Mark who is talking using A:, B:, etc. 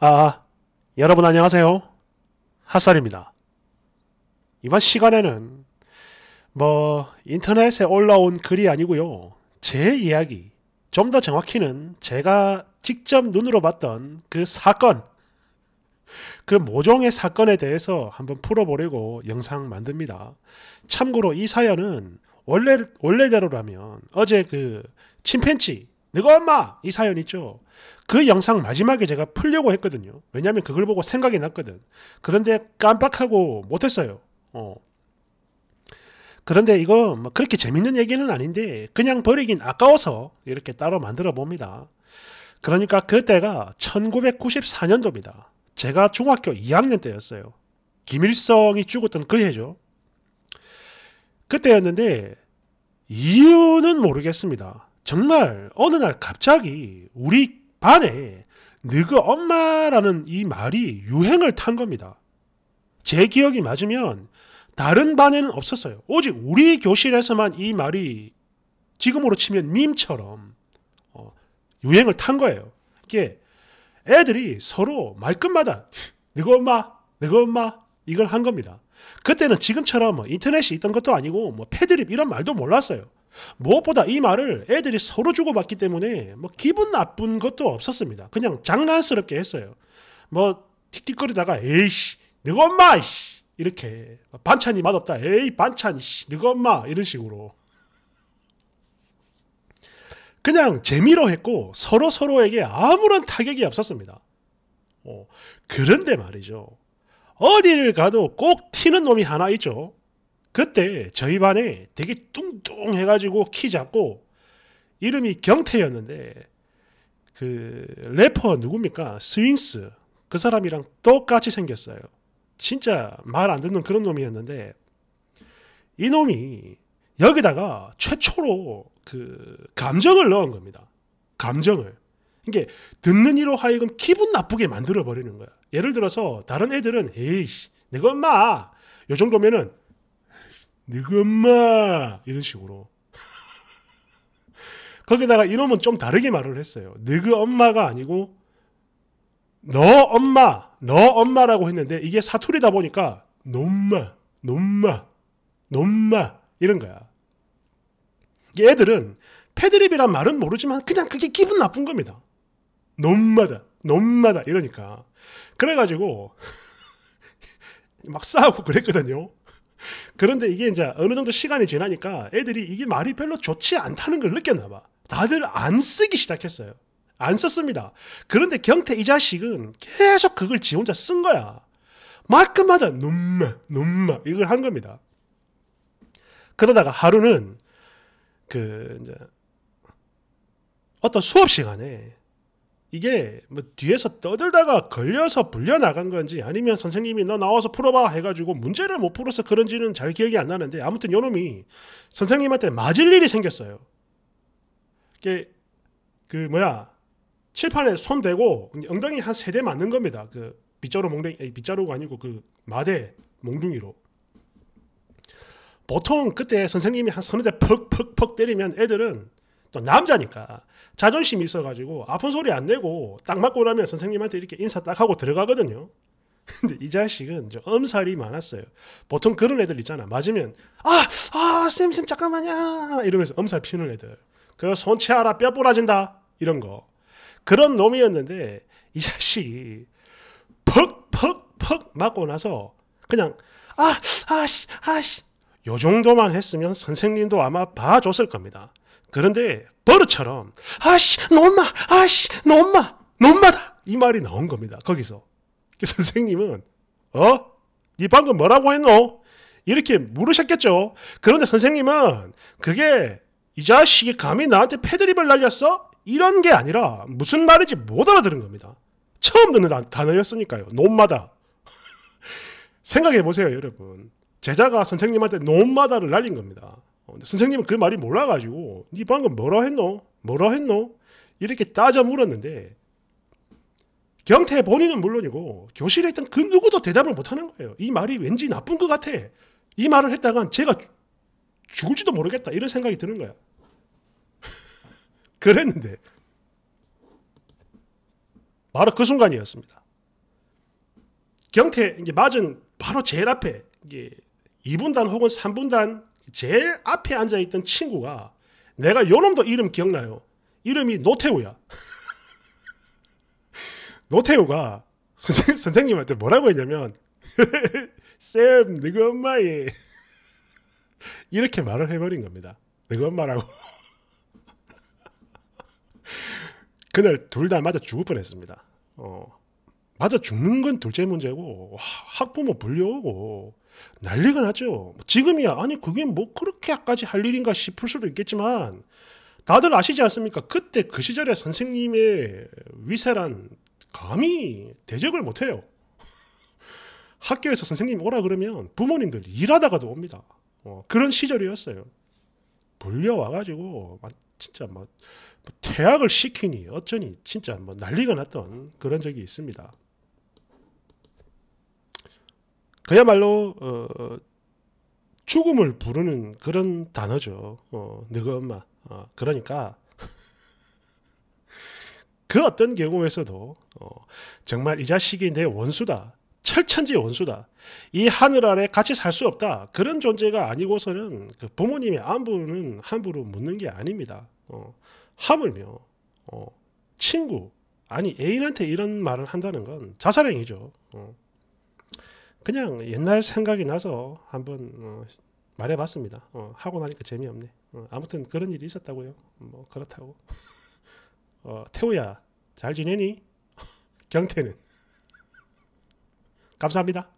A: 아, 여러분 안녕하세요. 핫살입니다. 이번 시간에는 뭐 인터넷에 올라온 글이 아니고요. 제 이야기, 좀 더 정확히는 제가 직접 눈으로 봤던 그 사건, 그 모종의 사건에 대해서 한번 풀어보려고 영상 만듭니다. 참고로 이 사연은 원래, 원래대로라면 어제 그 침팬치 너가 엄마 이 사연 있죠. 그 영상 마지막에 제가 풀려고 했거든요. 왜냐하면 그걸 보고 생각이 났거든. 그런데 깜빡하고 못했어요. 어. 그런데 이거 뭐 그렇게 재밌는 얘기는 아닌데 그냥 버리긴 아까워서 이렇게 따로 만들어 봅니다. 그러니까 그때가 1994년도입니다. 제가 중학교 2학년 때였어요. 김일성이 죽었던 그 해죠. 그때였는데 이유는 모르겠습니다. 정말 어느 날 갑자기 우리 반에 느그 엄마라는 이 말이 유행을 탄 겁니다. 제 기억이 맞으면 다른 반에는 없었어요. 오직 우리 교실에서만 이 말이 지금으로 치면 밈처럼 어, 유행을 탄 거예요. 이게 애들이 서로 말끝마다 느그 엄마, 느그 엄마 이걸 한 겁니다. 그때는 지금처럼 뭐 인터넷이 있던 것도 아니고 뭐 패드립 이런 말도 몰랐어요. 무엇보다 이 말을 애들이 서로 주고받기 때문에 뭐 기분 나쁜 것도 없었습니다. 그냥 장난스럽게 했어요. 뭐 틱틱거리다가 에이씨 너가 엄마 씨 이렇게 반찬이 맛없다 에이 반찬 씨 너가 엄마 이런 식으로 그냥 재미로 했고 서로 서로에게 아무런 타격이 없었습니다. 어, 그런데 말이죠. 어디를 가도 꼭 튀는 놈이 하나 있죠. 그때 저희 반에 되게 뚱뚱해가지고 키 작고 이름이 경태였는데 그 래퍼 누굽니까? 스윙스 그 사람이랑 똑같이 생겼어요. 진짜 말 안 듣는 그런 놈이었는데 이놈이 여기다가 최초로 그 감정을 넣은 겁니다. 감정을. 이게 듣는 이로 하여금 기분 나쁘게 만들어 버리는 거야. 예를 들어서 다른 애들은 에이씨 내가 엄마 요 정도면은 니그 엄마 이런 식으로 거기다가 이놈은 좀 다르게 말을 했어요. 너그 엄마가 아니고 너 엄마, 너 엄마라고 했는데 이게 사투리다 보니까 놈마, 놈마, 놈마 이런 거야. 애들은 패드립이란 말은 모르지만 그냥 그게 기분 나쁜 겁니다. 놈마다, 놈마다 이러니까 그래가지고 막 싸우고 그랬거든요. 그런데 이게 이제 어느 정도 시간이 지나니까 애들이 이게 말이 별로 좋지 않다는 걸 느꼈나 봐. 다들 안 쓰기 시작했어요. 안 썼습니다. 그런데 경태 이 자식은 계속 그걸 지 혼자 쓴 거야. 말끝마다 눈마, 눈마 이걸 한 겁니다. 그러다가 하루는 그 이제 어떤 수업 시간에 이게 뭐 뒤에서 떠들다가 걸려서 불려 나간 건지 아니면 선생님이 너 나와서 풀어봐 해가지고 문제를 못 풀어서 그런지는 잘 기억이 안 나는데 아무튼 요놈이 선생님한테 맞을 일이 생겼어요. 이게 그 뭐야 칠판에 손 대고 엉덩이 한 세 대 맞는 겁니다. 그 빗자루 몽둥이 빗자루가 아니고 그 마대 몽둥이로. 보통 그때 선생님이 한 서너 대 퍽퍽퍽 때리면 애들은 또 남자니까 자존심이 있어가지고 아픈 소리 안 내고 딱 맞고 나면 선생님한테 이렇게 인사 딱 하고 들어가거든요. 근데 이 자식은 저 엄살이 많았어요. 보통 그런 애들 있잖아. 맞으면 아, 아, 쌤, 쌤 잠깐만요. 이러면서 엄살 피우는 애들. 그 손치 하라뼈 부러진다 이런 거. 그런 놈이었는데 이 자식이 퍽퍽퍽 맞고 나서 그냥 아, 아씨, 아씨 요 정도만 했으면 선생님도 아마 봐줬을 겁니다. 그런데 버릇처럼 아씨 놈마 아씨 놈마놈마다이 말이 나온 겁니다. 거기서 그 선생님은 어? 이 방금 뭐라고 했노? 이렇게 물으셨겠죠. 그런데 선생님은 그게 이 자식이 감히 나한테 패드립을 날렸어? 이런 게 아니라 무슨 말인지 못 알아들은 겁니다. 처음 듣는 단어였으니까요. 놈마다 생각해 보세요, 여러분. 제자가 선생님한테 놈마다를 날린 겁니다. 어, 근데 선생님은 그 말이 몰라가지고 네 방금 뭐라 했노? 뭐라 했노? 이렇게 따져 물었는데 경태 본인은 물론이고 교실에 있던 그 누구도 대답을 못하는 거예요. 이 말이 왠지 나쁜 것 같아. 이 말을 했다간 제가 죽을지도 모르겠다 이런 생각이 드는 거야. 그랬는데 바로 그 순간이었습니다. 경태 이제 맞은 바로 제일 앞에 이제 2분단 혹은 3분단 제일 앞에 앉아 있던 친구가 내가 요놈도 이름 기억나요. 이름이 노태우야. 노태우가 선생, 님한테 뭐라고 했냐면 쌤 너희 엄마예 이렇게 말을 해버린 겁니다. 너희 엄마라고 그날 둘 다 맞아 죽을 뻔했습니다. 어. 맞아 죽는 건 둘째 문제고 학부모 불려오고 난리가 났죠. 지금이야 아니 그게 뭐 그렇게까지 할 일인가 싶을 수도 있겠지만 다들 아시지 않습니까? 그때 그 시절에 선생님의 위세란 감히 대적을 못해요. 학교에서 선생님 오라 그러면 부모님들 일하다가도 옵니다. 어, 그런 시절이었어요. 불려와가지고 막 진짜 막 뭐 퇴학을 시키니 어쩌니 진짜 뭐 난리가 났던 그런 적이 있습니다. 그야말로 어, 어, 죽음을 부르는 그런 단어죠. 어, 너희 엄마. 어, 그러니까 그 어떤 경우에서도 어, 정말 이 자식이 내 원수다. 철천지 원수다. 이 하늘 아래 같이 살 수 없다. 그런 존재가 아니고서는 그 부모님의 안부는 함부로 묻는 게 아닙니다. 어, 하물며 어, 친구 아니 애인한테 이런 말을 한다는 건 자살행위죠. 어. 그냥 옛날 생각이 나서 한번 어, 말해봤습니다. 어, 하고 나니까 재미없네. 어, 아무튼 그런 일이 있었다고요. 뭐 그렇다고. 어, 태우야 잘 지내니? 경태는 감사합니다.